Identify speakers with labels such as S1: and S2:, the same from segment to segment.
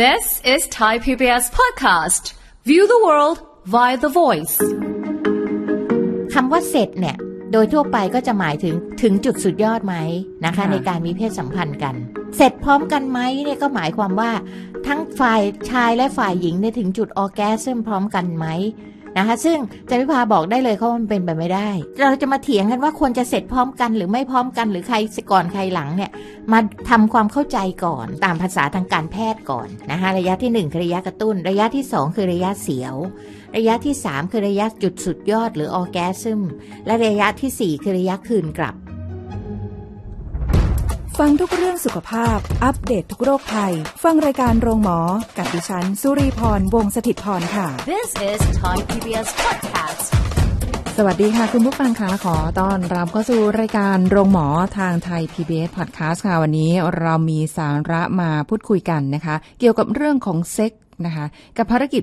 S1: This is Thai PBS podcast. View the world via the voice. คำว่าเสร็จเนี่ย โดยทั่วไปก็จะหมายถึงถึงจุดสุดยอดไหมนะคะ ในการมีเพศสัมพันธ์กัน เสร็จพร้อมกันไหมเนี่ยก็หมายความว่า ทั้งฝ่ายชายและฝ่ายหญิงี่ยถึงจุดออแกซึมพร้อมกันไหมนะคะซึ่งจัพิพาบอกได้เลยเขามันเป็นไปไม่ได้ เราจะมาเถียงกันว่าควรจะเสร็จพร้อมกันหรือไม่พร้อมกันหรือใครก่อนใครหลังเนี่ยมาทำความเข้าใจก่อนตามภาษาทางการแพทย์ก่อนนะคะระยะที่ 1คือระยะกระตุ้น ระยะที่ 2 คือระยะเสียว ระยะที่3คือระยะจุดสุดยอดหรือออแกซึม และระยะที่ 4คือระยะคืนกลับ
S2: ฟังทุกเรื่องสุขภาพ อัปเดตททุกโรคภัยฟังรายการโรงหมอ กับดิฉัน สุรีพร วงศิตพรค่ะ
S1: This is Thai PBS podcast
S2: สวัสดีค่ะ คุณผู้ฟังคะ ขอต้อนรับเข้าสู่รายการโรงหมอ ทางไทย PBS Podcast ค่ะ วันนี้เรามีสาระมาพูดคุยกันนะคะ เกี่ยวกับเรื่องของเซ็กนะคะ กับภารกิจ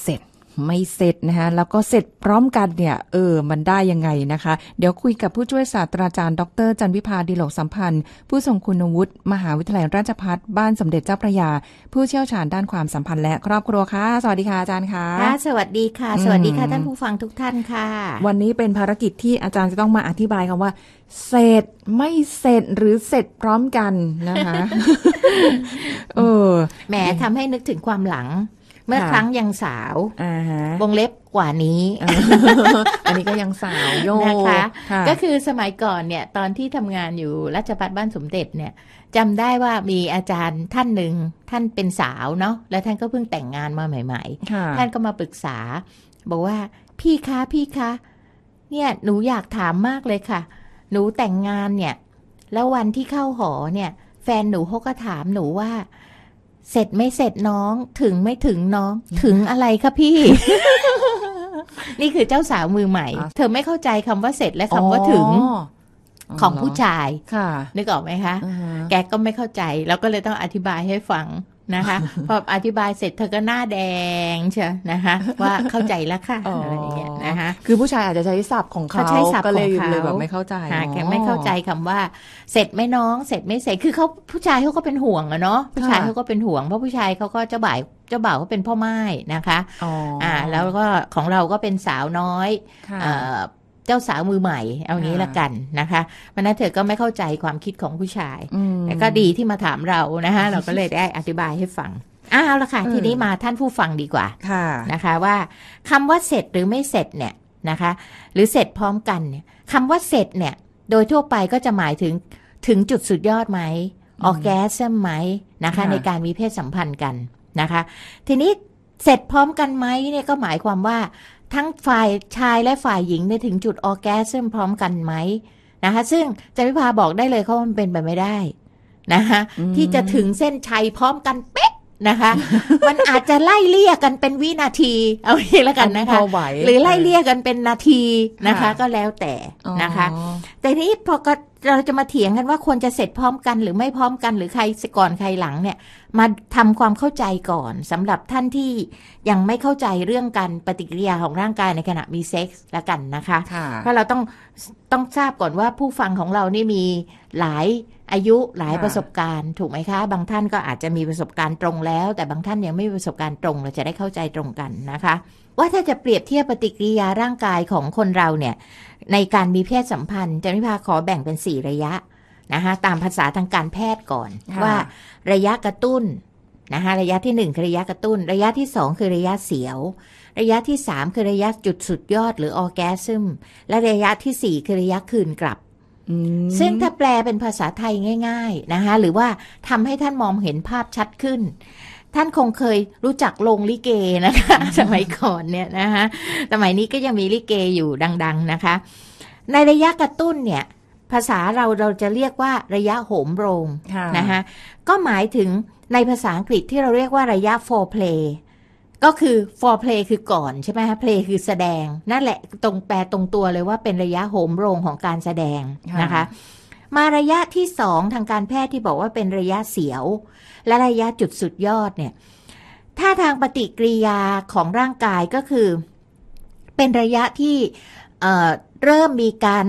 S2: เสร็จไม่เสร็จนะคะแล้วก็เสร็จพร้อมกันเนี่ย เออ มันได้ยังไงนะคะ เดี๋ยวคุยกับผู้ช่วยศาสตราจารย์ดรจันวิพาดีโลกสัมพันธ์ผู้ทรงคุณวุฒิมหาวิทยาลัยราชพัฒบ้านสมเด็จเจ้าพระยาผู้เชี่ยวชาญด้านความสัมพันธ์และ ครอบครัวค่ะ สวัสดีค่ะอาจารย์ค่ะ สวัสดีค่ะสวัสดีค่ะท่านผู้ฟังทุกท่านค่ะ วันนี้เป็นภารกิจที่อาจารย์จะต้องมาอธิบายคำว่า เสร็จไม่เสร็จหรือเสร็จพร้อมกันนะคะเออแหม
S1: ทำให้นึกถึงความหลังเมื่อครั้งยังสาววงเล็บกว่านี้ อันนี้ก็ยังสาวโยนะคะ ก็คือสมัยก่อนเนี่ยตอนที่ทำงานอยู่ราชพัฒบ้านสมเด็จเนี่ยจำได้ว่ามีอาจารย์ท่านหนึ่งท่านเป็นสาวเนาะแล้วท่านก็เพิ่งแต่งงานมาใหม่ๆ ท่านก็มาปรึกษาบอกว่าพี่คะพี่คะเนี่ยหนูอยากถามมากเลยค่ะ หนูแต่งงานเนี่ย แล้ววันที่เข้าหอเนี่ย แฟนหนูเขาก็ถามหนูว่าเสร็จไม่เสร็จน้องถึงไม่ถึงน้อง ถึงอะไรคะพี่ นี่คือเจ้าสาวมือใหม่ เธอไม่เข้าใจคำว่าเสร็จและคำว่าถึงของผู้ชายนึกออกไหมคะ แกก็ไม่เข้าใจ แล้วก็เลยต้องอธิบายให้ฟังนะคะพออธิบายเสร็จเธอก็หน้าแดงเชียนะคะว่าเข้าใจแล้วค่ะอะไรอย่างเงี้ยนะคะ
S2: คือผู้ชายอาจจะใช้ศัพท์ของเขาใช้ศัพท์ของเขาเลยแบบไม่เข้าใจแกไม่เข้าใจค
S1: ำว่าเสร็จไม่น้องเสร็จไม่เสร็จคือเขาผู้ชายเขาก็เป็นห่วงอะเนาะผู้ชายเขาก็เป็นห่วงเพราะผู้ชายเขาก็เจ้าบ่ายเจ้าบ่าวก็เป็นพ่อไม้นะคะอ๋ออ่าแล้วก็ของเราก็เป็นสาวน้อย่เจ้าสาวมือใหม่เอางี้ละกันนะคะมันนั้นเธอก็ไม่เข้าใจความคิดของผู้ชายแต่ก็ดีที่มาถามเรานะคะ เราก็เลยได้อธิบายให้ฟังอ้าวละค่ะทีนี้มาท่านผู้ฟังดีกว่าะนะคะว่าคำว่าเสร็จหรือไม่เสร็จเนี่ยนะคะ หรือเสร็จพร้อมกันเนี่ยคำว่าเสร็จเนี่ยโดยทั่วไปก็จะหมายถึงถึงจุดสุดยอดไหมออกแก๊สใช่ไหมนะคะ ในการมีเพศสัมพันธ์กันนะคะ ทีนี้เสร็จพร้อมกันไหมเนี่ยก็หมายความว่าทั้งฝ่ายชายและฝ่ายหญิงได้ถึงจุดออแกซึ่งพร้อมกันไหมนะคะซึ่งจันพิพาบอกได้เลยเขามันเป็นไปไม่ได้นะคะที่จะถึงเส้นชัยพร้อมกันเป๊ะนะคะ มันอาจจะไล่เลี่ย กันเป็นวินาทีเอาอย้แลละกันนะคะ หรือไล่เลี่ยกันเป็นนาทีนะคะ ก็แล้วแต่นะคะ แต่นี้พอเราจะมาเถียงกันว่า ควรจะเสร็จพร้อมกันหรือไม่พร้อมกันหรือใครก่อนใครหลังเนี่ยมาทำความเข้าใจก่อนสำหรับท่านที่ยังไม่เข้าใจเรื่องการปฏิกิริยาของร่างกายในขณะมีเซ็กส์ละกันนะคะ เพราะเราต้องต้องทราบก่อนว่าผู้ฟังของเรานี่มีหลายอายุหลายประสบการณ์ ถูกไหมคะ บางท่านก็อาจจะมีประสบการณ์ตรงแล้ว แต่บางท่านยังไม่มีประสบการณ์ตรงเราจะได้เข้าใจตรงกันนะคะ ว่าถ้าจะเปรียบเทียบปฏิกิริยาร่างกายของคนเราเนี่ยในการมีเพศสัมพันธ์จันพิพาขอแบ่งเป็น 4 ระยะนะคะตามภาษาทางการแพทย์ก่อนว่าระยะกระตุ้น นะคะระยะที่1คือระยะกระตุ้น ระยะที่2คือระยะเสียว ระยะที่3คือระยะจุดสุดยอดหรือออแกซึมและระยะที่4คือระยะคืนกลับซึ่งถ้าแปลเป็นภาษาไทยง่ายๆนะคะหรือว่าทำให้ท่านมองเห็นภาพชัดขึ้น ท่านคงเคยรู้จักลงลิเกนะคะสมัยก่อนเนี่ยนะคะสมัยนี้ก็ยังมีลิเกอยู่ดังๆนะคะ ในระยะกระตุ้นเนี่ยภาษาเราเราจะเรียกว่าระยะโหมโรงนะคะก็หมายถึงในภาษาอังกฤษที่เราเรียกว่าระยะ f o r p l a y ก็คือ f o r p l a y คือก่อน ใช่ไหมคะ play คือแสดง นั่นแหละตรงแปลตรงตัวเลยว่าเป็นระยะโหมโรงของการแสดงนะคะมาระยะที่สองทางการแพทย์ที่บอกว่าเป็นระยะเสียว และระยะจุดสุดยอดเนี่ย ถ้าทางปฏิกิริยาของร่างกายก็คือ เป็นระยะที่เเริ่มมีการ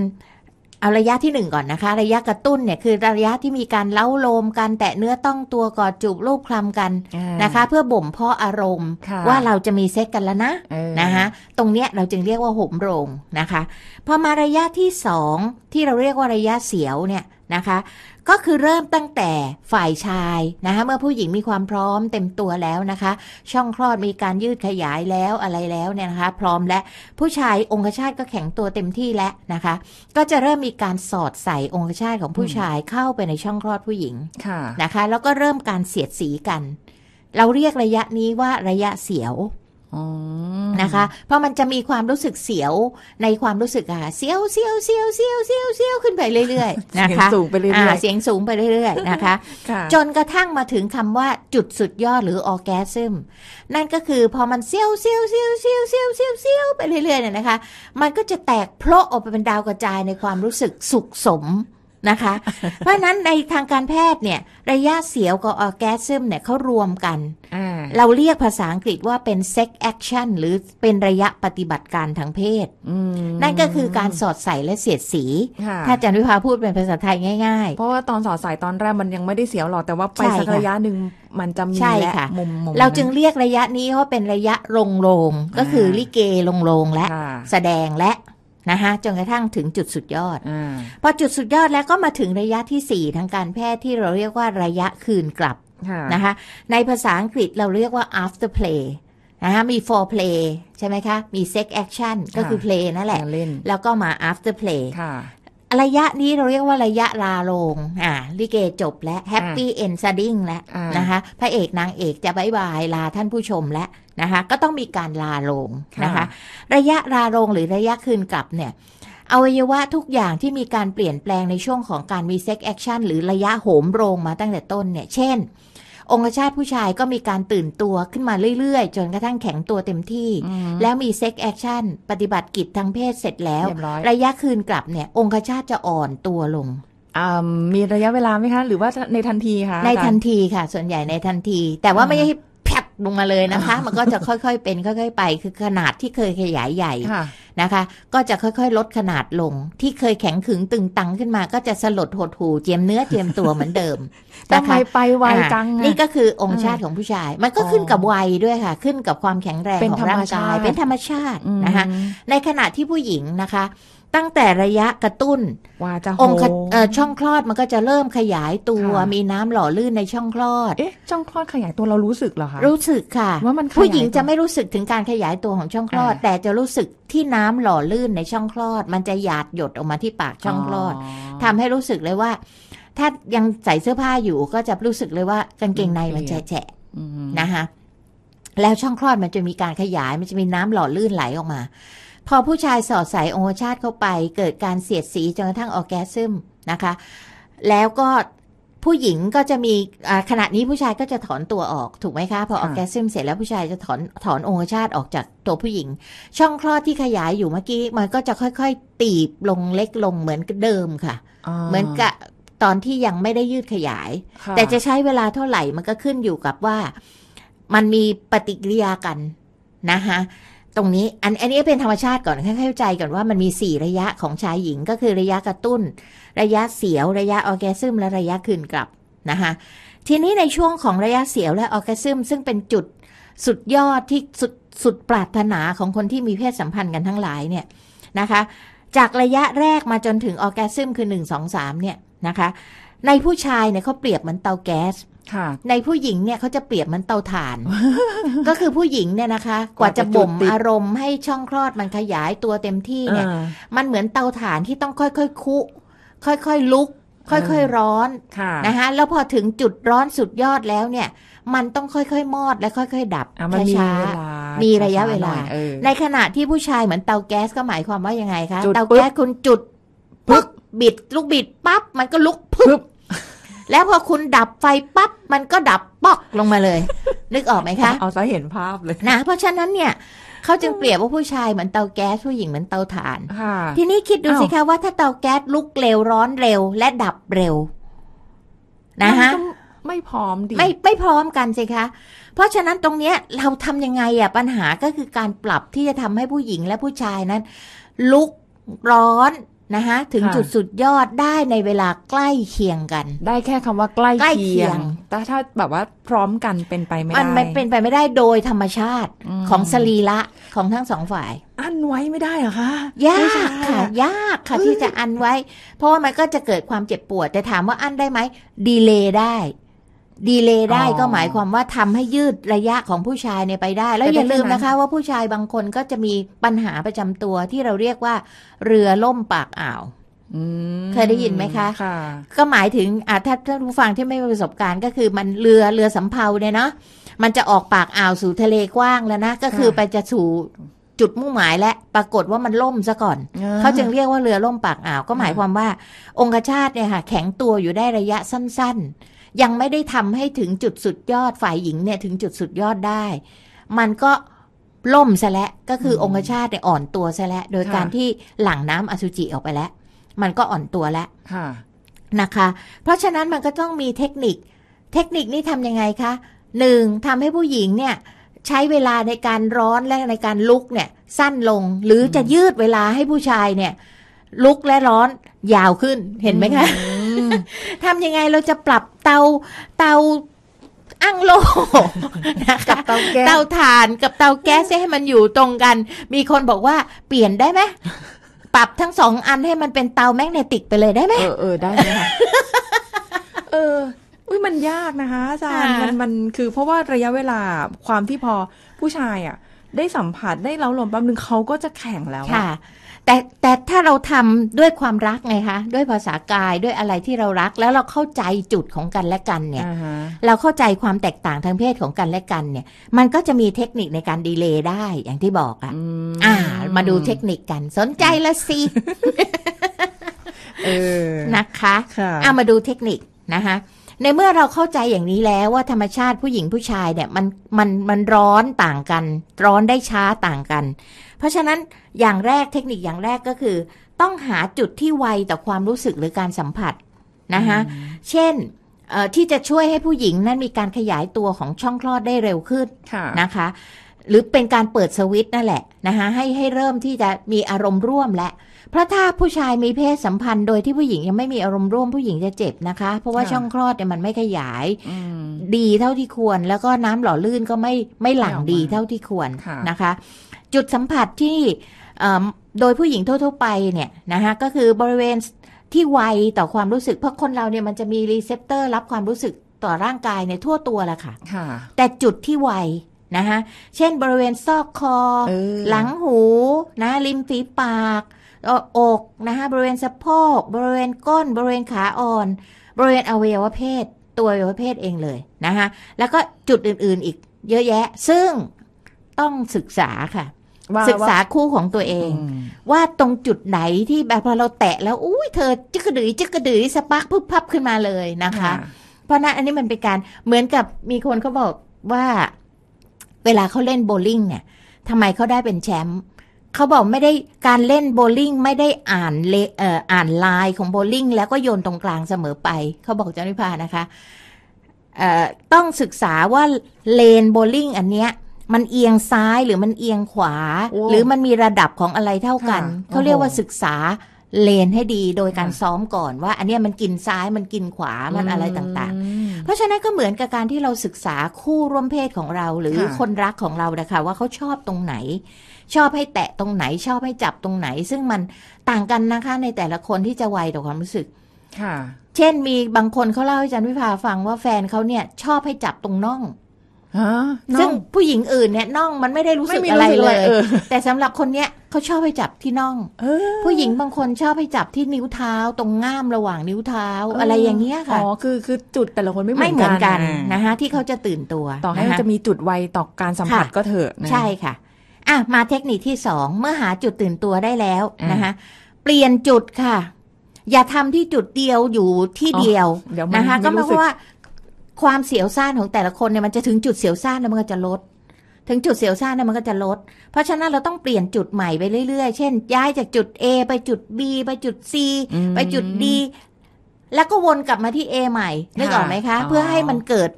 S1: เอาระยะที่หนึ่งก่อนนะคะ ระยะกระตุ้นเนี่ย คือระยะที่มีการเล้าโลมการแตะเนื้อต้องตัวกอดจูบรูปคลำกันนะคะ เพื่อบ่มเพาะอารมณ์ ว่าเราจะมีเซ็กกันแล้วนะนะคะตรงเนี้ยเราจึงเรียกว่าห่มโรงนะคะพอมาระยะที่สองที่เราเรียกว่าระยะเสียวเนี่ยนะคะก็คือเริ่มตั้งแต่ฝ่ายชายนะคะ เมื่อผู้หญิงมีความพร้อมเต็มตัวแล้วนะคะ ช่องคลอดมีการยืดขยายแล้วอะไรแล้วเนี่ยนะคะ พร้อมและผู้ชายองคชาตก็แข็งตัวเต็มที่แล้วนะคะ ก็จะเริ่มมีการสอดใส่องคชาตของผู้ชายเข้าไปในช่องคลอดผู้หญิงนะคะ แล้วก็เริ่มการเสียดสีกัน เราเรียกระยะนี้ว่าระยะเสียวนะคะ เพราะมันจะมีความรู้สึกเสียวในความรู้สึกอ่ะเสียวเสียวเสียวเสียวเสียวเสียวขึ้นไปเรื่อย ๆ นะคะเสียงสูงไปเรื่อยๆเสียงสูงไปเรื่อย ๆ นะคะ จนกระทั่งมาถึงคำว่าจุดสุดยอดหรือออแกซึมนั่นก็คือพอมันเสียวเสียวเสียวเสียวเสียวเสียวเสียวไปเรื่อยๆเนี่ยนะคะ มันก็จะแตกเพาะออกไปเป็นดาวกระจายในความรู้สึกสุขสมนะคะ เพราะนั้นในทางการแพทย์เนี่ย ระยะเสียวกับออแกซึมเนี่ยเขารวมกันเราเรียกภาษาอังกฤษว่าเป็น sex action หรือเป็นระยะปฏิบัติการทางเพศ นั่นก็คือการสอดใส่และเสียดสี ถ้าจันวิภาพูดเป็นภาษาไทยง
S2: ่ายๆ เพราะว่าตอนสอดใส่ตอนแรกมันยังไม่ได้เสียวหรอก แต่ว่าไปสักระยะหนึ่งมันจะมีและมุมมุมเราจึง
S1: เรียกระยะนี้ว่าเป็นระยะลงโรงก็คือลิเกลงโรงและแสดงและนะคะจนกระทั่งถึงจุดสุดยอดอพอจุดสุดยอดแล้วก็มาถึงระยะที่ 4 ทางการแพทย์ที่เราเรียกว่าระยะคืนกลับนะคะในภาษาอังกฤษเราเรียกว่า after play นะคะมี for play ใช่ไหมคะ มี sex action ก็คือ play นั่นแหละ แล้วก็มา after play ระยะนี้เราเรียกว่าระยะลาลงอ่าลิเกจบและแฮปปี้เอนซ n ดิ้งแล้วนะคะ พระเอกนางเอกจะบายบาย ลาท่านผู้ชมแล้วนะคะก็ต้องมีการลาลงนะคะ ระยะลาลงหรือระยะคืนกลับเนี่ยอวัยวะทุกอย่างที่มีการเปลี่ยนแปลงในช่วงของการมีเซ็กแอคชั่นหรือระยะโหมโรงมาตั้งแต่ต้นเนี่ยเช่นองคชาตผู้ชายก็มีการตื่นตัวขึ้นมาเรื่อยๆ จนกระทั่งแข็งตัวเต็มที่ แล้วมีเซ็กแอคชั่นปฏิบัติกิจทางเพศเสร็จแล้ว ระยะคืนกลับเนี่ยองคชาตจะอ่อนตัวลงมีระยะเวลาไหมคะ หรือว่าในทันทีคะ ในทันทีค่ะ ส่วนใหญ่ในทันที แต่ว่าไม่ลงมาเลยนะคะ มันก็จะค่อยๆเป็นค่อยๆไปคือขนาดที่เคยขยายใหญ่นะคะ ก็จะค่อยๆลดขนาดลงที่เคยแข็งขึงตึงตังขึ้นมาก็จะสลดหดหูเจียมเนื้อเจียมตัวเหมือนเดิมทำไมไปไวจังนี่ก็คือองค์ชาติของผู้ชาย มันก็ขึ้นกับวัยด้วยค่ะ ขึ้นกับความแข็งแรงของร่างกาย เป็นธรรมชาตินะคะ ในขณะที่ผู้หญิงนะคะตั้งแต่ระยะกระตุ้น ว่าจะองค์ช่องคลอดมันก็จะเริ่มขยายตัวมีน้ำหล่อลื่นในช่องคลอด เอ๊ะ ช่องคลอดขยายตัวเรารู้สึกเหรอคะรู้สึกค่ะว่ามันผู้หญิงจะไม่รู้สึกถึงการขยายตัวของช่องคลอด แต่จะรู้สึกที่น้ำหล่อลื่นในช่องคลอด มันจะหยาดหยดออกมาที่ปากช่องคลอด ทำให้รู้สึกเลยว่า ถ้ายังใส่เสื้อผ้าอยู่ก็จะรู้สึกเลยว่ากางเกงในมันแฉะนะคะแล้วช่องคลอดมันจะมีการขยาย มันจะมีน้ำหล่อลื่นไหลออกมาพอผู้ชายสอดใส่องคชาติเข้าไป เกิดการเสียดสีจนกระทั่งออกแกซึมนะคะ แล้วก็ผู้หญิงก็จะมีขณะนี้ผู้ชายก็จะถอนตัวออก ถูกไหมคะพอออกแกซึมเสร็จแล้วผู้ชายจะถอนถอนองคชาตออกจากตัวผู้หญิง ช่องคลอดที่ขยายอยู่เมื่อกี้มันก็จะค่อยๆตีบลงเล็กลงเหมือนเดิมค่ะเหมือนกับตอนที่ยังไม่ได้ยืดขยาย แต่จะใช้เวลาเท่าไหร่มันก็ขึ้นอยู่กับว่ามันมีปฏิกิริยากันนะคะตรงนี้อันอันนี้เป็นธรรมชาติก่อนให้เข้าใจก่อนว่ามันมี 4 ระยะของชายหญิงก็คือระยะกระตุ้น ระยะเสียว ระยะออแกซึมและระยะคืนกลับ นะคะทีนี้ในช่วงของระยะเสียวและออแกซึมซึ่งเป็นจุดสุดยอดที่สุดสุดปรารถนาของคนที่มีเพศสัมพันธ์กันทั้งหลายเนี่ย นะคะ จากระยะแรกมาจนถึงออแกซึมคือ 1 2 3เนี่ยนะคะในผู้ชายเนี่ยเขาเปรียบเหมือนเตาแก๊สในผู้หญิงเนี่ยเขาจะเปรียบมันเตาถ่านก็คือผู้หญิงเนี่ยนะคะ กว่าจะบ่มอารมณ์ให้ช่องคลอดมันขยายตัวเต็มที่เนี่ยมันเหมือนเตาถ่านที่ต้องค่อยๆ คุ ค่อยๆลุก ค่อยๆร้อนนะคะแล้วพอถึงจุดร้อนสุดยอดแล้วเนี่ย มันต้องค่อย ๆ มอดและค่อย ๆ ดับช้ามีระยะเวลา ในขณะที่ผู้ชายเหมือนเตาแก๊สก็หมายความว่ายังไงคะเตาแก๊สคุณจุดปึ๊บบิดลูกบิดปั๊บมันก็ลุกปึ๊บแล้วพอคุณดับไฟปั๊บมันก็ดับป๊อกลงมาเลยนึกออกไหมคะเอาซะเห็นภาพเลยนะเพราะฉะนั้นเนี่ยเขาจึงเปรียบว่าผู้ชายเหมือนเตาแก๊สผู้หญิงเหมือนเตาถ่านทีนี้คิดดูสิคะว่าถ้าเตาแก๊สลุกเร็วร้อนเร็ว และดับเร็วนะฮะไม่พร้อมดิไม่ไม่พร้อมกันสิคะเพราะฉะนั้นตรงเนี้ยเราทำยังไงอ่ะปัญหาก็คือการปรับที่จะทำให้ผู้หญิงและผู้ชายนั้น ลุกร้อนนะคะถึงจุดสุดยอดได้ในเวลาใกล้เคียงกัน ได้แค่คำว่าใกล้เคียง แต่ถ้าแบบว่าพร้อมกันเป็นไปไม่ได้มันเป็นไปไม่ได้โดยธรรมชาติของสรีระของทั้งสองฝ่าย
S2: อันไว้ไม่ได้เหรอคะ
S1: ยากค่ะยากค่ะที่จะอันไว้ เพราะว่ามันก็จะเกิดความเจ็บปวด แต่ถามว่า อันได้ไหม ดีเลย์ได้ดีเลย์ได้ก็หมายความว่าทำให้ยืดระยะของผู้ชายเนี่ยไปได้ แล้ว อย่าลืมนะคะว่าผู้ชายบางคนก็จะมีปัญหาประจำตัวที่เราเรียกว่า เรือล่มปาก อ่าว
S2: เคย ได้ยินไหมคะค
S1: ะก็หมายถึงอาถ้าท่านผู้ฟังที่ไม่ มีประสบการณ์ ก็คือมันเรือเรือสำเภาเนี่ยเนาะมันจะออกปากอ่าวสู่ทะเลกว้างแล้วนะก็คือไปจะสู่จุดมุ่งหมาย และปรากฏว่ามันล่มซะก่อนเขาจึงเรียกว่าเรือล่มปากอ่าวก็หมายความว่าองคชาตเนี่ยค่ะแข็งตัวอยู่ได้ระยะสั้นๆยังไม่ได้ทำให้ถึงจุดสุดยอดฝ่ายหญิงเนี่ยถึงจุด สุดยอดได้ มันก็ล่มซะแล้วก็คือองคชาตเนี่ยอ่อนตัวซะแล้วโดยการที่หลั่งน้ำอสุจิออกไปแล้ว มันก็อ่อนตัวแล้วนะคะ เพราะฉะนั้นมันก็ต้องมีเทคนิคเทคนิคนี้ทำยังไงคะหนึ่งทำให้ผู้หญิงเนี่ยใช้เวลาในการร้อนและในการลุกเนี่ย สั้นลง หรือจะยืดเวลาให้ผู้ชายเนี่ยลุกและร้อนยาวขึ้นเห็นไหมคะทำยังไงเราจะปรับเตาเตาอั้งโลนะคะกับเตาแก๊สเตาถ่าน กับเตาแก๊สให้มันอยู่ตรงกัน มีคนบอกว่าเปลี่ยนได้ไหมปรับทั้งสองอันให้มันเป็นเตาแมกเนติกไปเลยได้ไหมเออเออ ได้ไหมคะ
S2: เออ อุ้ยมันยากนะคะอาจารย์มันมันคือเพราะว่าระยะเวลาความที่พอผู้ชายอ่ะได้สัมผัสได้เล้าลมแป๊บนึงเขาก็จะแข็งแล้วค่ะ
S1: แต่ แต่ถ้าเรา ทำด้วยความรัก ไงคะด้วยภาษากายด้วยอะไรที่เรารัก แล้วเราเข้าใจจุดของกันและกัน เนี่ย uh-huh. เราเข้าใจความแตกต่างทางเพศของกันและกันเนี่ย มันก็จะมีเทคนิคในการดีเลย์ได้อย่างที่บอกอะ่ะอ่า มาดูเทคนิคกัน สนใจละสินะคะเอามาดูเทคนิคนะคะในเมื่อเราเข้าใจอย่างนี้แล้วว่าธรรมชาติผู้หญิงผู้ชายเนี่ยมันมัน มันร้อนต่างกัน ร้อนได้ช้าต่างกัน เพราะฉะนั้นอย่างแรกเทคนิคอย่างแรกก็คือ ต้องหาจุดที่ไวต่อความรู้สึกหรือการสัมผัสนะคะเช่นที่จะช่วยให้ผู้หญิงนั้นมีการขยายตัวของช่องคลอดได้เร็วขึ้นนะคะ หรือเป็นการเปิดสวิตนั่นแหละนะคะให้ให้เริ่มที่จะมีอารมณ์ร่วมและพราะถ้าผู้ชายมีเพศสัมพันธ์โดยที่ผู้หญิงยังไม่มีอารมณ์ร่วม ผู้หญิงจะเจ็บนะคะ เพราะว่าช่องคลอดเนี่ยมันไม่ขยายดีเท่าที่ควร แล้วก็น้ำหล่อลื่นก็ไม่ไม่หลั่งดีเท่าที่ควรนะคะ จุดสัมผัสที่โดยผู้หญิงทั่วๆไปเนี่ยนะคะก็คือบริเวณที่ไวต่อความรู้สึก เพราะคนเราเนี่ยมันจะมีรีเซพเตอร์รับความรู้สึกต่อร่างกายในทั่วตัวแหละค่ะแต่จุดที่ไวนะคะเช่นบริเวณซอกคออหลังหูนะริมฝีปากอกนะคะบริเวณสะโพกบริเวณก้นบริเวณขาอ่อน บริเวณอวัยวะเพศตัวอวัยวะเพศเองเลยนะคะแล้วก็จุดอื่นๆอีก เยอะแยะ ซึ่งต้องศึกษาค่ะศึกษาคู่ของตัวเอง ว่าตรงจุดไหนที่แบบพอเราแตะแล้วอุ้ยเธอจิกกระดือจิกกระดือสปักพึบพับขึ้นมาเลยนะคะ เพราะนั้นอันนี้มันเป็นการเหมือนกับมีคนเขาบอกว่าเวลาเขาเล่นโบลิ่งเนี่ยทำไมเขาได้เป็นแชมป์เขาบอกไม่ได้การเล่นโบลิ่งไม่ได้อ่านเลเอ่ออ่านลายของโบลิ่งแล้วก็โยนตรงกลางเสมอไป เขาบอกเจ้ารน์วิพานะคะเอ่อต้องศึกษาว่าเลนโบลิ่งอันเนี้ย มันเอียงซ้ายหรือมันเอียงขวาหรือมันมีระดับของอะไรเท่ากัน เขาเรียกว่าศึกษาเลนให้ดีโดยการซ้อมก่อนว่า อันนี้มันกินซ้ายมันกินขวามันอะไรต่างๆ เพราะฉะนั้นก็เหมือนกับการที่เราศึกษาคู่ร่วมเพศของเราหรือคนรักของเรานะคะ ว่าเขาชอบตรงไหนชอบให้แตะตรงไหน ชอบให้จับตรงไหน ซึ่งมันต่างกันนะคะ ในแต่ละคนที่จะไวต่อความรู้สึก ค่ะ เช่นมีบางคนเขาเล่าให้อาจารย์วิภาฟังว่าแฟนเขาเนี่ย ชอบให้จับตรงน่องซึ่งผู้หญิงอื่นเนี่ยน่องมันไม่ได้รู้สึกอะไรเลย แต่สำหรับคนเนี้ยเขาชอบให้จับที่น่องผู้หญิงบางคนชอบให้จับที่นิ้วเท้า ตรงง่ามระหว่างนิ้วเท้า อะไรอย่างเงี้ยค่ะอ๋อคือคือจุดแต่ละคนไม่เหมือนกันนะคะที่เขาจะตื่นตัว ต่อให้มันจะมีจุดไวต่อการสัมผัสก็เถอะใช่ค่ะอ่ะมาเทคนิคที่สองเมื่อหาจุดตื่นตัวได้แล้วนะคะเปลี่ยนจุดค่ะ อย่าทำที่จุดเดียวอยู่ที่เดียวนะคะก็หมายความว่า ความเสียวซ่านของแต่ละคนเนี่ยมันจะถึงจุดเสียวซ่านแล้วมันก็จะลด ถึงจุดเสียวซ่านเนี่ยมันก็จะลดเพราะฉะนั้นเราต้องเปลี่ยนจุดใหม่ไปเรื่อยๆ เช่น ย้ายจากจุด A ไปจุด B ไปจุด C ไปจุด D แล้วก็วนกลับมาที่ A ใหม่นึกออกไหมคะเพื่อให้มันเกิด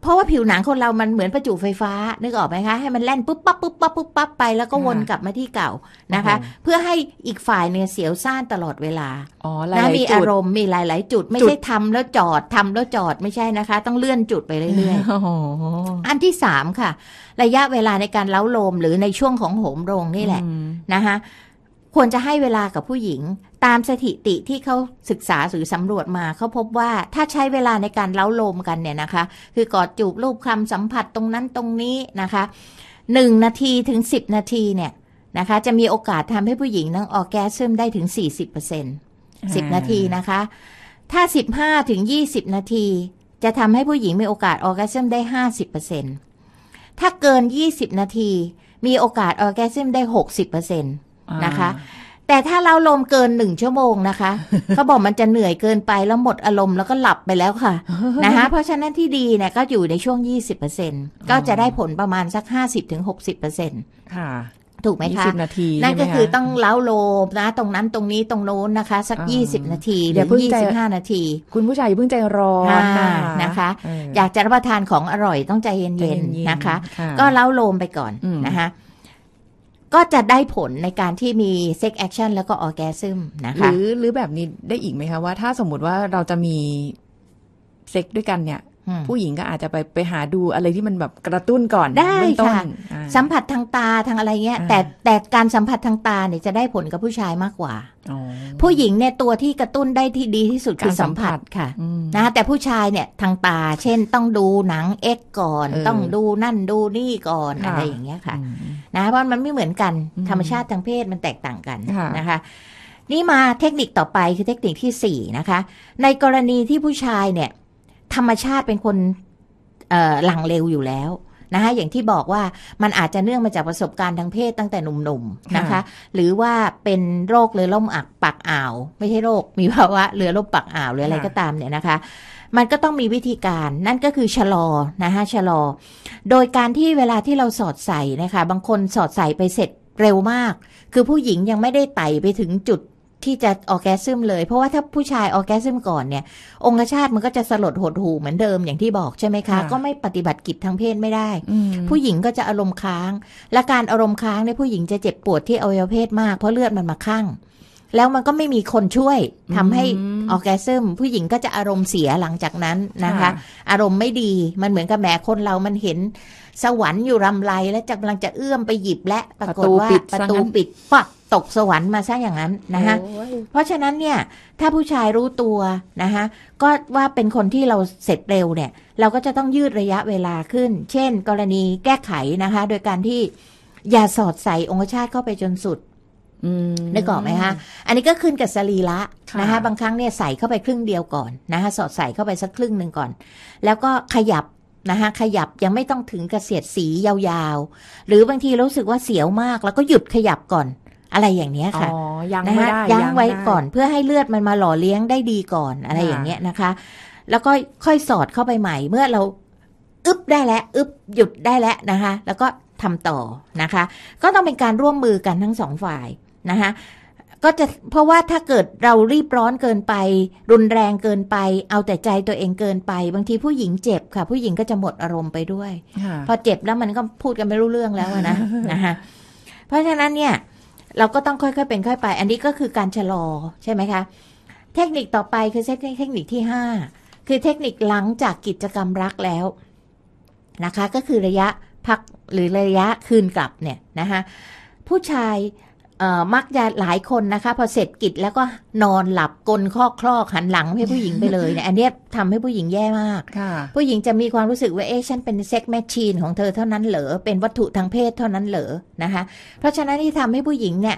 S1: เพราะว่าผิวหนังคนเรามันเหมือนประจุไฟฟ้า นึกออกไหมคะ ให้มันแล่นปุ๊บปั๊บปุ๊บปั๊บปุ๊บปั๊บไปแล้วก็วนกลับมาที่เก่านะคะ เพื่อให้อีกฝ่ายเนี่ยเสียวซ่านตลอดเวลาอ๋อหลายมีอารมณ์มีหลาย ๆ จุด ไม่ใช่ทำแล้วจอดทำแล้วจอดไม่ใช่นะคะต้องเลื่อนจุดไปเรื่อยๆอันที่สามค่ะ ระยะเวลาในการเล้าโลมหรือในช่วงของโหมโรงนี่แหละนะคะควรจะให้เวลากับผู้หญิงตามสถิติที่เขาศึกษาหรือสำรวจมาเขาพบว่าถ้าใช้เวลาในการเล้าโลมกันเนี่ยนะคะ คือกอดจูบรูปคำสัมผัสตรงนั้นตรงนี้นะคะหนึ่งนาทีถึงสิบนาทีเนี่ยนะคะ จะมีโอกาสทำให้ผู้หญิงนั่งออกแกซึมได้ถึงสี่สิบเปอร์เซ็นสิบนาทีนะคะ ถ้าสิบห้าถึงยี่สิบนาที จะทำให้ผู้หญิงมีโอกาสออกแกซึมได้ห้าสิบเปอร์เซ็นถ้าเกินยี่สิบนาที มีโอกาสออกแกซึมได้หกสิบเปอร์เซ็นตนะคะแต่ถ้าเราลมเกินหนึ่งชั่วโมงนะคะ เขาบอกมันจะเหนื่อยเกินไปแล้วหมดอารมณ์แล้วก็หลับไปแล้วค่ะนะคะเพราะฉะนั้นที่ดีเนี่ยก็อยู่ในช่วง 20%ก็จะได้ผลประมาณสัก 50-60%ค่ะ ถูกไหมคะ20นาที นั่นก็คือต้องเล้าโลมนะ ตรงนั้นตรงนี้ตรงโน้นนะคะ สัก 20 นาทีหรือ25 นาที คุณผู้ชายอย่าเพิ่งใจร้อนนะคะอยากจะรับประทานของอร่อยต้องใจเย็นๆนะคะ ก็เล้าโลมไปก่อนนะคะก็จะได้ผลในการที่
S2: มีเซ็กแอคชั่นแล้วก็ออแกซึมนะคะ หรือหรือแบบนี้ได้อีกไหมคะ ว่าถ้าสมมติว่าเราจะมีเซ็ก ด้วยกันเนี่ยผู้หญิงก็อาจจะไปไปหาดูอะไรที่มันแบบกระตุ้นก่อนได้ค่ะ
S1: สัมผัสทางตาทางอะไรเงี้ย แต่แต่การสัมผัสทางตาเนี่ยจะได้ผลกับผู้ชายมากกว่าผู้หญิงเนี่ยตัวที่กระตุ้นได้ที่ดีที่สุดคือสัมผัสค่ะนะแต่ผู้ชายเนี่ยทางตาเช่น ต้องดูหนังเอ็กก่อน ต้องดูนั่นดูนี่ก่อนอะไรอย่างเงี้ยค่ะนะเพราะมันไม่เหมือนกันธรรมชาติทางเพศมันแตกต่างกันนะคะ นี่มาเทคนิคต่อไปคือเทคนิคที่4นะคะ ในกรณีที่ผู้ชายเนี่ยธรรมชาติเป็นคนหลังเร็วอยู่แล้วนะคะอย่างที่บอกว่ามันอาจจะเนื่องมาจากประสบการณ์ทางเพศตั้งแต่หนุ่มๆนะคะ หรือว่าเป็นโรคเรือล่มอักปักอ่าว ไม่ใช่โรค มีภาวะเรือล่มปักอ่าวหรืออะไรก็ตามเนี่ยนะคะ มันก็ต้องมีวิธีการนั่นก็คือชะลอ นะคะชะลอ โดยการที่เวลาที่เราสอดใส่นะคะบางคนสอดใส่ไปเสร็จเร็วมาก คือผู้หญิงยังไม่ได้ไต่ไปถึงจุดที่จะออกแกซึมเลย เพราะว่าถ้าผู้ชายออกแกซึมก่อนเนี่ย องคชาตมันก็จะสลดหดหูเหมือนเดิมอย่างที่บอกใช่ไหมคะ ก็ไม่ปฏิบัติกิจทางเพศไม่ได้ผู้หญิงก็จะอารมณ์ค้าง และการอารมณ์ค้างเนี่ยผู้หญิงจะเจ็บปวดที่อวัยวะเพศมาก เพราะเลือดมันมาคั่ง แล้วมันก็ไม่มีคนช่วย ทำให้ออกแกซึม ผู้หญิงก็จะอารมณ์เสียหลังจากนั้นนะคะ อารมณ์ไม่ดีมันเหมือนกับแหมคนเรามันเห็น สวรรค์อยู่รำไรและกำลังจะเอื้อมไปหยิบและปรากฏว่าประตูปิดปักตกสวรรค์มาซะอย่างนั้นนะคะ เพราะฉะนั้นเนี่ย ถ้าผู้ชายรู้ตัวนะคะ ก็ว่าเป็นคนที่เราเสร็จเร็วเนี่ย เราก็จะต้องยืดระยะเวลาขึ้น เช่นกรณีแก้ไขนะคะ โดยการที่อย่าสอดใส่องคชาติเข้าไปจนสุดได้ก่อนไหมคะอันนี้ก็ขึ้นกับสรีละนะคะ บางครั้งเนี่ยใส่เข้าไปครึ่งเดียวก่อนนะคะ สอดใส่เข้าไปสักครึ่งหนึ่งก่อน แล้วก็ขยับนะคะขยับยังไม่ต้องถึงกระเสียดสียาวๆหรือบางทีรู้สึกว่าเสียวมาก แล้วก็หยุดขยับก่อนอะไรอย่างเนี้ยค่ะยังไม่ได้ยังไว้ก่อนเพื่อให้เลือดมันมาหล่อเลี้ยงได้ดีก่อน อะไรอย่างเนี้ยนะคะ แล้วก็ค่อยสอดเข้าไปใหม่ เมื่อเราอึบได้แล้วอึบหยุดได้แล้วนะคะ แล้วก็ทำต่อนะคะ ก็ต้องเป็นการร่วมมือกันทั้งสองฝ่ายนะคะก็จะเพราะว่าถ้าเกิดเรารีบร้อนเกินไป รุนแรงเกินไป เอาแต่ใจตัวเองเกินไป บางทีผู้หญิงเจ็บค่ะ ผู้หญิงก็จะหมดอารมณ์ไปด้วยพอเจ็บแล้วมันก็พูดกันไม่รู้เรื่องแล้วนะนะคะเพราะฉะนั้นเนี่ยเราก็ต้องค่อยๆเป็น ค่อยไป อันนี้ก็คือการชะลอ ใช่ไหมคะ เทคนิคต่อไป คือเทคนิคที่ 5 คือเทคนิคหลังจากกิจกรรมรักแล้ว นะคะ ก็คือระยะพักหรือระยะคืนกลับเนี่ย นะคะ ผู้ชายมักจะหลายคนนะคะพอเสร็จกิจแล้วก็นอนหลับกลนคอกคลอกหันหลังให้ผู้หญิงไปเลยเนี่ย อันนี้ทำให้ผู้หญิงแย่มากผู้หญิงจะมีความรู้สึกว่าเอ๊ะฉันเป็นเซ็กแมชชีนของเธอเท่านั้นเหรอเป็นวัตถุทางเพศเท่านั้นเหรอนะคะ เพราะฉะนั้นที่ทำให้ผู้หญิงเนี่ย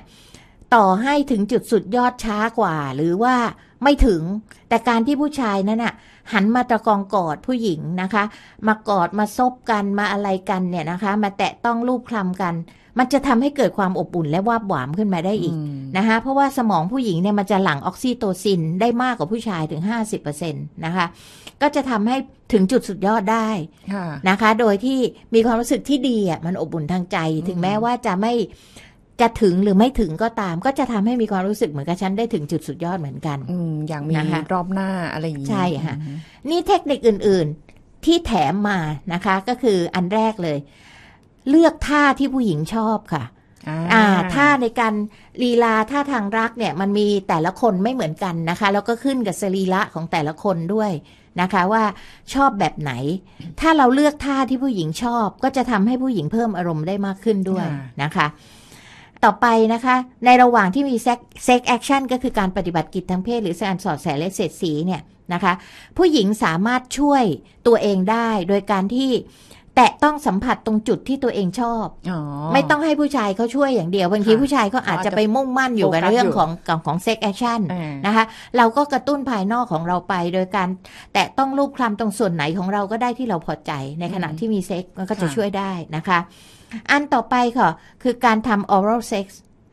S1: ต่อให้ถึงจุดสุดยอดช้ากว่า หรือว่าไม่ถึงแต่การที่ผู้ชายนั่นน่ะหันมาตะกองกอดผู้หญิงนะคะ มากอดมาซบกันมาอะไรกันเนี่ยนะคะ มาแตะต้องรูปคลำกันมันจะทำให้เกิดความอบอุ่นและวาบหวามขึ้นมาได้อีกนะคะเพราะว่าสมองผู้หญิงเนี่ยมันจะหลั่งออกซิโตซินได้มากกว่าผู้ชายถึง 50%นะคะ ก็จะทำให้ถึงจุดสุดยอดได้นะคะ โดยที่มีความรู้สึกที่ดีอ่ะมันอบอุ่นทางใจ ถึงแม้ว่าจะไม่จะถึงหรือไม่ถึงก็ตาม ก็จะทำให้มีความรู้สึกเหมือนกับฉันได้ถึงจุดสุดยอดเหมือนกัน อือย่างมีะะรอบหน้าอะไรอย่างนี้ใช่ค่ะนี่เทคนิคอื่น ๆ ที่แถมมานะคะ ก็คืออันแรกเลยเลือกท่าที่ผู้หญิงชอบค่ะอ่าท่าในการลีลาท่าทางรักเนี่ย มันมีแต่ละคนไม่เหมือนกันนะคะ แล้วก็ขึ้นกับ สรีระของแต่ละคนด้วยนะคะว่าชอบแบบไหน ถ้าเราเลือกท่าที่ผู้หญิงชอบ ก็จะทำให้ผู้หญิงเพิ่มอารมณ์ได้มากขึ้นด้วยนะคะ ต่อไปนะคะ ในระหว่างที่มีเซ็กแอคชั่นก็คือการปฏิบัติกิจทางเพศ หรือการสอดแสและเสดสีเนี่ยนะคะ ผู้หญิงสามารถช่วยตัวเองได้โดยการที่แต่ต้องสัมผัสตรงจุดที่ตัวเองชอบ
S2: อไม่ต้
S1: องให้ผู้ชายเขาช่วยอย่างเดียวบางทีผู้ชายเขาอาจจะไปมุ่งมั่นอยู่กับเรื่องของของเซ็กแอคชั่นนะคะเราก็กระตุ้นภายนอกของเราไปโดยการแต่ต้องรูปคลำตรงส่วนไหนของเราก็ได้ที่เราพอใจในขณะที่มีเซ็กมันก็จะช่วยได้นะคะ อันต่อไปค่ะคือการทำออรลเซ็ก x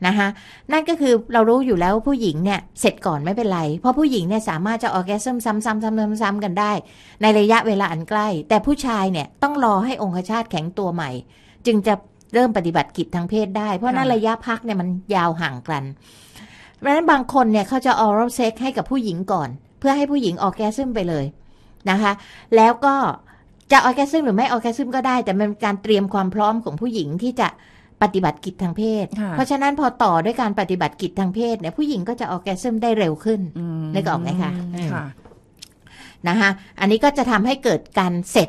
S1: นะคะนั่นก็คือเรารู้อยู่แล้วผู้หญิงเนี่ย เสร็จก่อนไม่เป็นไรเพราะผู้หญิงเนี่ยสามารถจะออแกซึมซ้ำๆๆๆกันได้ ในระยะเวลาอันใกล้ แต่ผู้ชายเนี่ยต้องรอให้องคชาตแข็งตัวใหม่ จึงจะเริ่มปฏิบัติกิจทางเพศได้ เพราะนั้นระยะพักเนี่ยมันยาวห่างกันเพราะฉะนั้นบางคนเนี่ยเขาจะออรัลเซ็กให้กับผู้หญิงก่อน เพื่อให้ผู้หญิงออกแกซึมไปเลยนะคะแล้วก็จะออกแกซึมหรือไม่ออกแกซึมก็ได้แต่มันการเตรียมความพร้อมของผู้หญิงที่จะปฏิบัติกิจทางเพศ เพราะฉะนั้นพอต่อด้วยการปฏิบัติกิจทางเพศเนี่ยผู้หญิงก็จะออกแกซึมได้เร็วขึ้นนึกออกไหมคะนะคะ อันนี้ก็จะทำให้เกิดการเสร็จ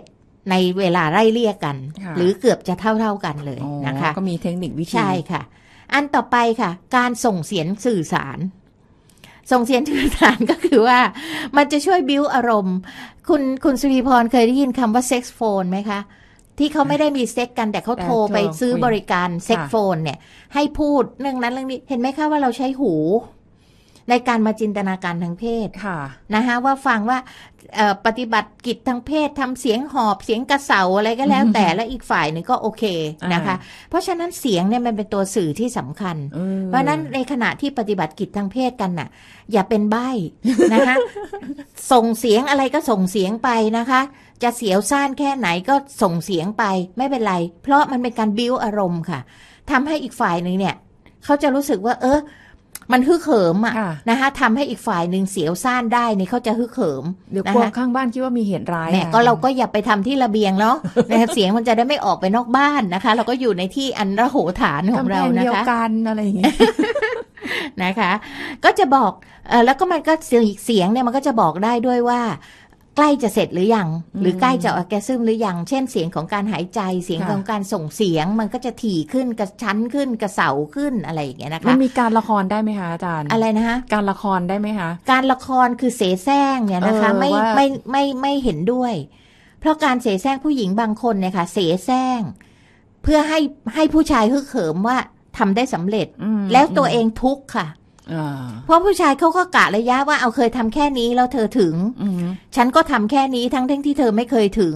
S1: ในเวลาไล่เลี่ยกัน หรือเกือบจะเท่า ๆ กันเลยนะคะ ก็มีเทคนิควิธี ใช่ค่ะ อันต่อไปค่ะ การส่งเสียงสื่อสาร ส่งเสียงสื่อสารก็คือว่ามันจะช่วยบิ้วอารมณ์ คุณคุณสุริพรเคยได้ยินคำว่าเซ็กซ์โฟนไหมคะที่เขาไม่ได้มีเซ็กกัน แต่เขาโทรไปซื้อบริการ เซ็กโฟนเนี่ย ให้พูดเรื่องนั้นเรื่องนี้เห็นไหมคะว่าเราใช้หูในการมาจินตนาการทางเพศค่ะนะคะว่าฟังว่า ปฏิบัติกิจทางเพศทำเสียงหอบเสียงกระเสาอะไรก็แล้วแต่และอีกฝ่ายหนึ่งก็โอเคนะคะ เพราะฉะนั้นเสียงเนี่ยมันเป็นตัวสื่อที่สำคัญเพราะนั้นในขณะที่ปฏิบัติกิจทางเพศกันน่ะ อย่าเป็นใบ้นะคะส่งเสียงอะไรก็ส่งเสียงไปนะคะ จะเสียวซ่านแค่ไหนก็ส่งเสียงไปไม่เป็นไร เพราะมันเป็นการบิ้วอารมณ์ค่ะ ทำให้อีกฝ่ายหนึ่งเนี่ย เขาจะรู้สึกว่า เออมันฮึกเหิมอ่ะนะคะทำให้อีกฝ่ายหนึ่งเสียวซ่านได้นี่เขาจะฮึกเหิมเดี๋ยวกลัวข้างบ้าน คิดว่ามีเหตุร้ายแหมก็เราก็อย่าไปทำที่ระเบียงเนาะนะคะเสียงมันจะได้ไม่ออกไปนอกบ้านนะคะ เราก็อยู่ในที่อันระโหฐานของเรานะคะเดียวก
S2: ันอะไรอย่างเงี้ย
S1: นะคะ ก็จะบอกแล้วก็มันก็เสียงเสียงเนี่ย มันก็จะบอกได้ด้วยว่าใกล้จะเสร็จหรือยังหรือใกล้จะออแกซึมหรือยังเช่นเสียงของการหายใจเสียงของการส่งเสียงมันก็จะถี่ขึ้นกระชั้นขึ้นกระเสาขึ้นอะไรอย่างเงี้ยนะคะมันมีการละครได้ไหมคะอาจารย์อะไรนะคะการละครได้ไหมคะการละครคือเสแสร้งเนี่ยนะคะ ไม่ไม่ไม่ไม่เห็นด้วย เพราะการเสแสร้งผู้หญิงบางคนเนี่ยค่ะ เสแสร้งเพื่อให้ให้ผู้ชายฮึกเหิมว่าทำได้สำเร็จแล้วตัวเองทุกข์ค่ะเพราะผู้ชายเขาก็กะระยะว่าเอาเคยทำแค่นี้แล้วเธอถึงอฉันก็ทำแค่นี้ ทั้งทั้งที่เธอไม่เคยถึง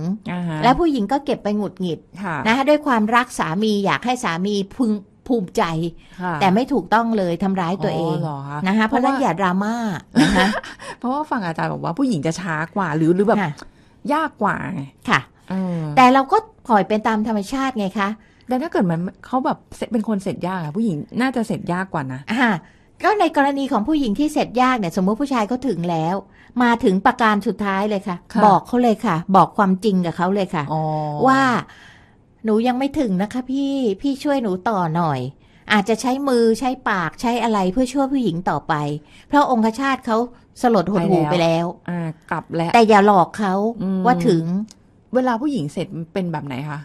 S1: และผู้หญิงก็เก็บไปหงุดหงิดนะคะด้วยความรักสามีอยากให้สามีพึงภูมิใจ แต่ไม่ถูกต้องเลยทำร้ายตัวเองนะคะเพราะนั่นอย่าดราม่านะคะเพราะว่าฝั่งอาจารย์บอกว่าผู้หญิงจะ
S2: ช้ากว่าหรือหรือแบบ ยากกว่า ค่ะแต่เราก็ปล่อยเป็นตามธรรมชาติไงคะแต่ถ้าเกิดมันเขาแบบเป็นคนเสร็จยากผู้หญิงน่าจะเสร็จยากกว่านะ
S1: ก็ในกรณีของผู้หญิงที่เสร็จยากเนี่ยสมมติผู้ชายเขาถึงแล้ว มาถึงประการสุดท้ายเลยค่ะ บอกเขาเลยค่ะ บอกความจริงกับเขาเลยค่ะว่าหนูยังไม่ถึงนะคะ พี่พี่ช่วยหนูต่อหน่อย อาจจะใช้มือใช้ปากใช้อะไรเพื่อช่วยผู้หญิงต่อไป เพราะองคชาติเขาสลดหดหูไปแล้ว
S2: อกลับแล้ว แต่
S1: อย่าหลอกเขาว่าถึง เวลาผู้หญิงเสร็จเป็นแบบไหนคะ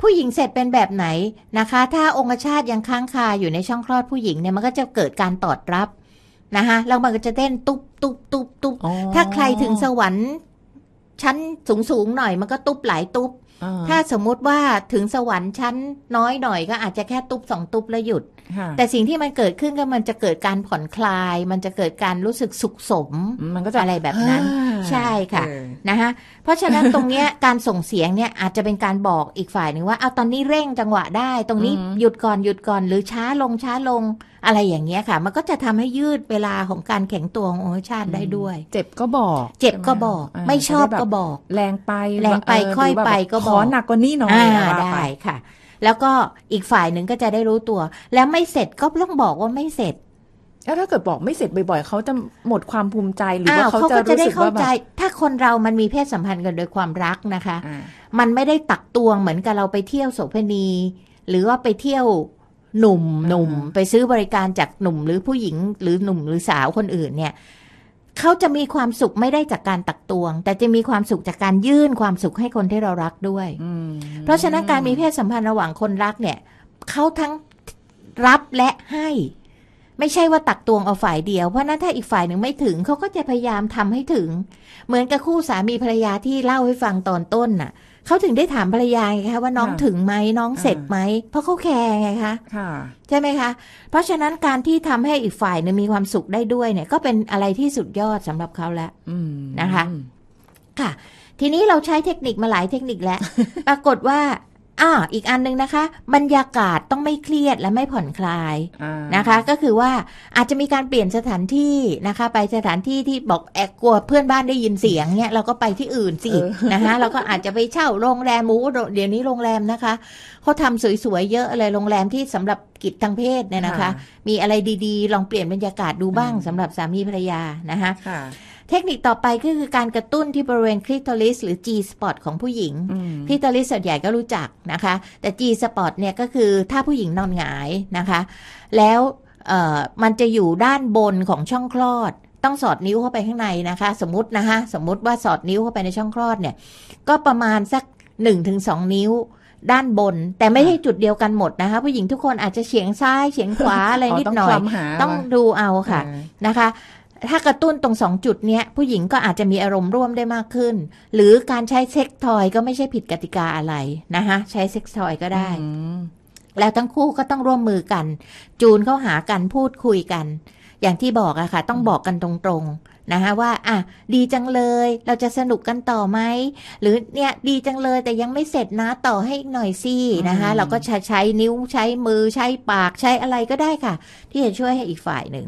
S1: ผู้หญิงเสร็จเป็นแบบไหนนะคะ ถ้าองคชาตยังค้างคาอยู่ในช่องคลอดผู้หญิงเนี่ยมันก็จะเกิดการตอดรับนะคะแล้วมันก็จะเต้นตุบตุบตุบตุบถ้าใครถึงสวรรค์ชั้นสูงสูงหน่อยมันก็ตุบหลายตุบถ้าสมมุติว่าถึงสวรรค์ชั้นน้อยหน่อย ก็อาจจะแค่ตุบสองตุบแล้วหยุดแต่สิ่งที่มันเกิดขึ้นก็มันจะเกิดการผ่อนคลาย มันจะเกิดการรู้สึกสุขสม มันก็จะอะไรแบบนั้นใช่ค่ะนะคะเพราะฉะนั้นตรงเนี้ยการส่งเสียงเนี่ยอาจจะเป็นการบอกอีกฝ่ายหนึ่งว่าเอาตอนนี้เร่งจังหวะได้ ตรงนี้หยุดก่อนหยุดก่อนหรือช้าลงช้าลงอะไรอย่างเงี้ยค่ะ มันก็จะทำให้ยืดเวลาของการแข็งตัวขององคชาติได้ด้วย เจ็บก็บอก เจ็บก็บอก ไม่ชอบก็บ
S2: อก แรงไปแรงไปค่อยไป ก็บอกขอหนักกว่านี้หน่อยได้
S1: ค่ะแล้วก็อีกฝ่ายหนึ่งก็จะได้รู้ตัว แล้วไม่เสร็จก็ต้องบอกว่าไม่เสร็จ แล้วถ้าเกิดบอกไม่เสร็จบ่อยๆเขาจะหมดความภูมิใจหรือว่าเขาจะรู้สึกว่าแบบถ้าคนเรามันมีเพศสัมพันธ์กันโดยความรักนะคะ มันไม่ได้ตักตวงเหมือนกับเราไปเที่ยวโสเภณี หรือว่าไปเที่ยวหนุ่มหนุ่มไปซื้อบริการจากหนุ่มหรือผู้หญิงหรือหนุ่มหรือสาวคนอื่นเนี่ยเขาจะมีความสุขไม่ได้จากการตักตวงแต่จะมีความสุขจากการยื่น ความสุขให้คนที่เรารักด้วยเพราะฉะนั้นการมีเพศสัมพันธ์ระหว่างคนรักเนี่ยเขาทั้งรับและให้ ไม่ใช่ว่าตักตวงเอาฝ่ายเดียว เพราะนั้นถ้าอีกฝ่ายหนึ่งไม่ถึง เขาก็จะพยายามทำให้ถึง เหมือนกับคู่สามีภรรยาที่เล่าให้ฟังตอนต้นน่ะเขาถึงได้ถามภรรยาไงคะว่าน้องถึงไหมน้องเสร็จไหม เพราะเขาแคร์ไงคะใช่ไหมคะ เพราะฉะนั้นการที่ทำให้อีกฝ่ายนึงมีความสุขได้ด้วยเนี่ยก็เป็นอะไรที่สุดยอดสำหรับเขาแล้วนะคะ ค่ะ ทีนี้เราใช้เทคนิคมาหลายเทคนิคแล้วปรากฏว่าอ่าอีกอันนึงนะคะบรรยากาศต้องไม่เครียดและไม่ผ่อนคลายนะคะ ก็คือว่าอาจจะมีการเปลี่ยนสถานที่นะคะ ไปสถานที่ที่บอกแอกกลัว เพื่อนบ้านได้ยินเสียงเนี่ยเราก็ไปที่อื่นสินะคะเราก็อาจจะไปเช่าโรงแรมมูเดี๋ยวนี้โรงแรมนะคะเขาทำสวยๆเยอะเลยโรงแรมที่สำหรับกิจทางเพศเนี่ยนะคะ มีอะไรดีๆ ลองเปลี่ยนบรรยากาศดูบ้างสำหรับสามีภรรยานะคะเทคนิคต่อไปก็คือการกระตุ้นที่บริเวณคลิทอริสหรือ G spot ของผู้หญิงคลิทอริสส่วนใหญ่ก็รู้จักนะคะ แต่ G spot เนี่ยก็คือถ้าผู้หญิงนอนหงายนะคะ แล้วมันจะอยู่ด้านบนของช่องคลอด ต้องสอดนิ้วเข้าไปข้างในนะคะ สมมตินะคะสมมติว่าสอดนิ้วเข้าไปในช่องคลอดเนี่ยก็ประมาณสัก 1-2 นิ้วด้านบนแต่ไม่ใช่จุดเดียวกันหมดนะคะ ผู้หญิงทุกคนอาจจะเฉียงซ้ายเฉียงขวาอะไรนิดหน่อยต้องดูเอาค่ะนะคะถ้ากระตุ้นตรงสองจุดเนี้ยผู้หญิงก็อาจจะมีอารมณ์ร่วมได้มากขึ้น หรือการใช้เซ็กทอยก็ไม่ใช่ผิดกติกาอะไรนะคะใช้เซ็กทอยก็ได้ แล้วทั้งคู่ก็ต้องร่วมมือกัน จูนเข้าหากันพูดคุยกัน อย่างที่บอกอะค่ะ ต้องบอกกันตรงๆนะคะว่าอ่ะดีจังเลยเราจะสนุกกันต่อไหม หรือเนี่ยดีจังเลยแต่ยังไม่เสร็จนะต่อให้อีกหน่อยสินะคะเราก็ใช้ใช้นิ้วใช้มือใช้ปากใช้อะไรก็ได้ค่ะ ที่จะช่วยให้อีกฝ่ายหนึ่ง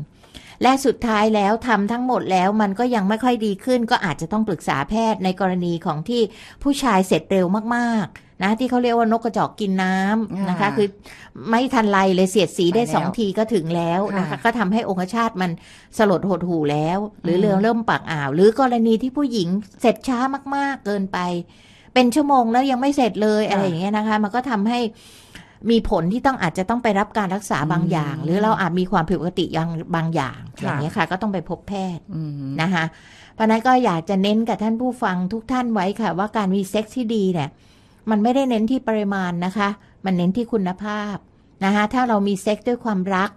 S1: และสุดท้ายแล้วทำทั้งหมดแล้วมันก็ยังไม่ค่อยดีขึ้น ก็อาจจะต้องปรึกษาแพทย์ในกรณีของที่ผู้ชายเสร็จเร็วมากๆ นะ ที่เขาเรียกว่านกกระจอกกินน้ำนะคะ คือไม่ทันไรเลยเสียดสีได้สองทีก็ถึงแล้วนะคะ ก็ทำให้องคชาติมันสลดหดหูแล้ว หรือเรื่องเริ่มปากอ่าว หรือกรณีที่ผู้หญิงเสร็จช้ามาก ๆเกินไป เป็นชั่วโมงแล้วยังไม่เสร็จเลยอะไรอย่างเงี้ยนะคะ มันก็ทำให้มีผลที่ต้องอาจจะต้องไปรับการรักษาบางอย่าง หรือเราอาจมีความผิดปกติอย่างบางอย่าง อย่างนี้ค่ะ ก็ต้องไปพบแพทย์นะคะเพราะนั้นก็อยากจะเน้นกับท่านผู้ฟังทุกท่านไว้ค่ะ ว่าการมีเซ็กซ์ที่ดีเนี่ยมันไม่ได้เน้นที่ปริมาณนะคะ มันเน้นที่คุณภาพนะคะถ้าเรามีเซ็กซ์ด้วยความรัก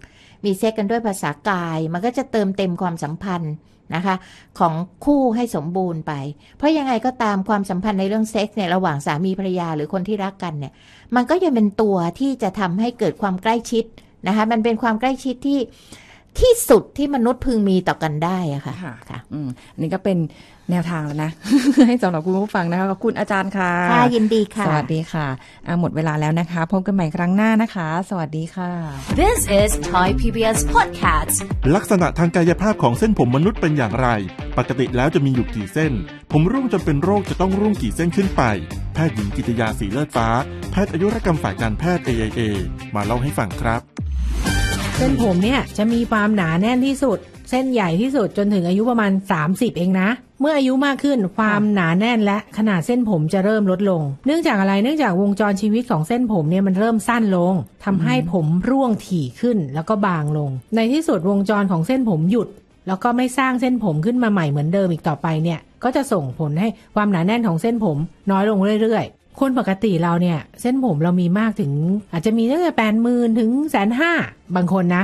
S1: มีเซ็กซ์กันด้วยภาษากาย มันก็จะเติมเต็มความสัมพันธ์นะคะ ของคู่ให้สมบูรณ์ไป เพราะยังไงก็ตามความสัมพันธ์ในเรื่อง เซ็กส์เนี่ย ระหว่างสามีภรรยาหรือคนที่รักกันเนี่ย มันก็ ยัง เป็นตัวที่จะทำให้เกิดความใกล้ชิด นะคะ มันเป็นความใกล้ชิดที่
S2: ที่สุดที่มนุษย์พึงมีต่อกันได้อะค่ะค่ะอืมนี่ก็เป็นแนวทางแล้วนะให้สำหรับคุณผู้ฟังนะคะขอบคุณอาจารย์ค่ะ ค่ะยินดีค่ะ สวัสดีค่ะ หมดเวลาแล้วนะคะ พบกันใหม่ครั้งหน้านะคะ สวัสดีค่ะ
S1: This is Thai PBS Podcast
S2: ลักษณะทางกายภาพของเส้นผมมนุษย์เป็นอย่างไร ปกติแล้วจะมีอยู่กี่เส้น ผมร่วงจนเป็นโรคจะต้องร่วงกี่เส้นขึ้นไป แพทย์หญิงกิตยาสีเลิศฟ้า แพทย์อายุรกรรมฝ่ายการแพทย์ AIA มาเล่าให้ฟังครับ
S3: เส้นผมเนี่ยจะมีความหนาแน่นที่สุดเส้นใหญ่ที่สุดจนถึงอายุประมาณ 30 เองนะ เมื่ออายุมากขึ้น ความหนาแน่นและขนาดเส้นผมจะเริ่มลดลง เนื่องจากอะไรเนื่องจากวงจรชีวิตของเส้นผมเนี่ยมันเริ่มสั้นลง ทำให้ผมร่วงถี่ขึ้นแล้วก็บางลง ในที่สุดวงจรของเส้นผมหยุด แล้วก็ไม่สร้างเส้นผมขึ้นมาใหม่เหมือนเดิมอีกต่อไปเนี่ยก็จะส่งผลให้ความหนาแน่นของเส้นผม น้อยลงเรื่อยๆคนปกติเราเนี่ยเส้นผมเรามีมากถึงอาจจะมีตั้งแต่แปดหมื่นถึงแสนห้าบางคนนะ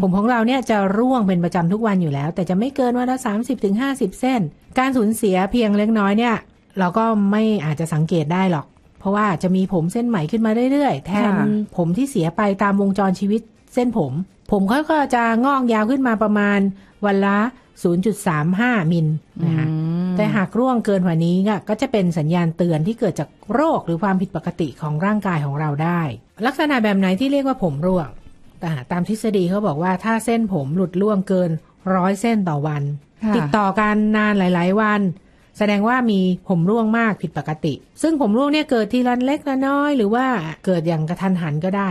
S3: ผมของเราเนี่ยจะร่วงเป็นประจำทุกวันอยู่แล้ว แต่จะไม่เกินวันละสามสิบถึงห้าสิบเส้น การสูญเสียเพียงเล็กน้อยเนี่ย เราก็ไม่อาจจะสังเกตได้หรอก เพราะว่าจะมีผมเส้นใหม่ขึ้นมาเรื่อยๆ แทนผมที่เสียไปตามวงจรชีวิตเส้นผมผมเขาก็จะงอกยาวขึ้นมาประมาณวันละ 0.35 มิลนะคะแต่หากร่วงเกินกว่านี้ก็จะเป็นสัญญาณเตือนที่เกิดจากโรคหรือความผิดปกติของร่างกายของเราได้ ลักษณะแบบไหนที่เรียกว่าผมร่วงตามทฤษฎีเขาบอกว่าถ้าเส้นผมหลุดร่วงเกินร้อยเส้นต่อวัน ติดต่อกันนานหลายๆ วัน แสดงว่ามีผมร่วงมากผิดปกติ ซึ่งผมร่วงเนี่ยเกิดทีละเล็กละน้อย หรือว่าเกิดอย่างกระทันหันก็ได้